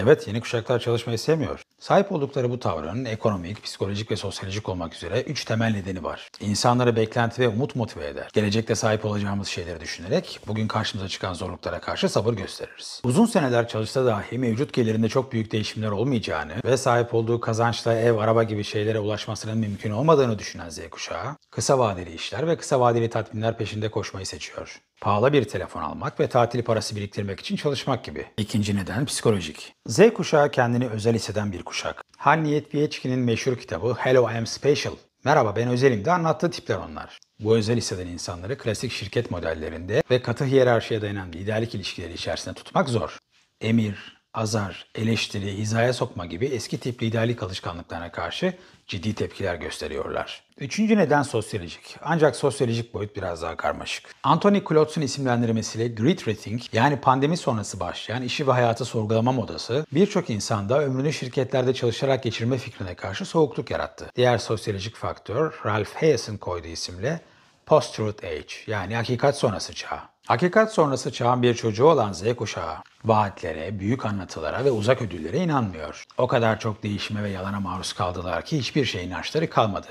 Evet, yeni kuşaklar çalışmayı sevmiyor. Sahip oldukları bu tavrının ekonomik, psikolojik ve sosyolojik olmak üzere üç temel nedeni var. İnsanları beklenti ve umut motive eder. Gelecekte sahip olacağımız şeyleri düşünerek bugün karşımıza çıkan zorluklara karşı sabır gösteririz. Uzun seneler çalışsa dahi mevcut gelirinde çok büyük değişimler olmayacağını ve sahip olduğu kazançla ev, araba gibi şeylere ulaşmasının mümkün olmadığını düşünen Z kuşağı, kısa vadeli işler ve kısa vadeli tatminler peşinde koşmayı seçiyor pahalı bir telefon almak ve tatili parası biriktirmek için çalışmak gibi. İkinci neden psikolojik. Z kuşağı kendini özel hisseden bir kuşak. Hanniyet Piyeçki'nin meşhur kitabı Hello I Am Special, Merhaba ben özelim de anlattığı tipler onlar. Bu özel hisseden insanları klasik şirket modellerinde ve katı hiyerarşiye dayanan liderlik ilişkileri içerisinde tutmak zor. Emir, azar, eleştiri, hizaya sokma gibi eski tip liderlik alışkanlıklarına karşı ciddi tepkiler gösteriyorlar. Üçüncü neden sosyolojik. Ancak sosyolojik boyut biraz daha karmaşık. Anthony Klotz'un isimlendirmesiyle Great Rethink yani pandemi sonrası başlayan işi ve hayatı sorgulama modası birçok insanda ömrünü şirketlerde çalışarak geçirme fikrine karşı soğukluk yarattı. Diğer sosyolojik faktör Ralph Hayes'in koyduğu isimle Post-Truth Age yani hakikat sonrası çağ. Hakikat sonrası çağın bir çocuğu olan Z kuşağı vaatlere, büyük anlatılara ve uzak ödüllere inanmıyor. O kadar çok değişime ve yalana maruz kaldılar ki hiçbir şeyin açları kalmadı.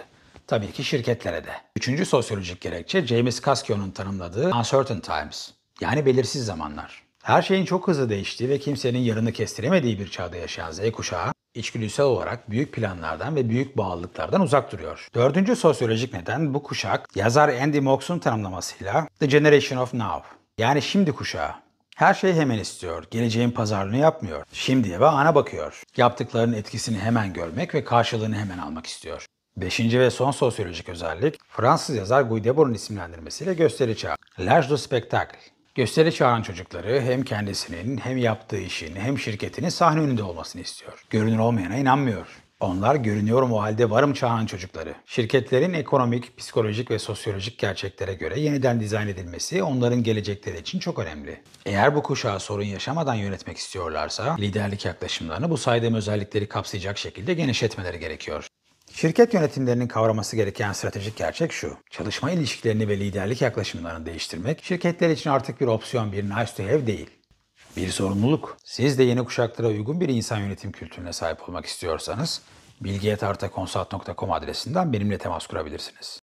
Tabii ki şirketlere de. Üçüncü sosyolojik gerekçe James Cascio'nun tanımladığı uncertain times yani belirsiz zamanlar. Her şeyin çok hızlı değiştiği ve kimsenin yarını kestiremediği bir çağda yaşayan Z kuşağı içgüdüsel olarak büyük planlardan ve büyük bağlılıklardan uzak duruyor. Dördüncü sosyolojik neden bu kuşak yazar Andy Mox'un tanımlamasıyla The Generation of Now yani şimdi kuşağı. Her şeyi hemen istiyor. Geleceğin pazarlığını yapmıyor. Şimdiye ve ana bakıyor. Yaptıklarının etkisini hemen görmek ve karşılığını hemen almak istiyor. Beşinci ve son sosyolojik özellik Fransız yazar Guy Debord'un isimlendirmesiyle gösteri çağı. L'âge du spectacle Gösteri çağıran çocukları hem kendisinin hem yaptığı işin hem şirketinin sahne önünde olmasını istiyor. Görünür olmayana inanmıyor. Onlar görünüyorum o halde varım çağıran çocukları. Şirketlerin ekonomik, psikolojik ve sosyolojik gerçeklere göre yeniden dizayn edilmesi onların gelecekleri için çok önemli. Eğer bu kuşağı sorun yaşamadan yönetmek istiyorlarsa liderlik yaklaşımlarını bu saydığım özellikleri kapsayacak şekilde genişletmeleri gerekiyor. Şirket yönetimlerinin kavraması gereken stratejik gerçek şu. Çalışma ilişkilerini ve liderlik yaklaşımlarını değiştirmek şirketler için artık bir opsiyon, bir nice to have değil. Bir sorumluluk. Siz de yeni kuşaklara uygun bir insan yönetim kültürüne sahip olmak istiyorsanız bilgiyetartakonsult.com adresinden benimle temas kurabilirsiniz.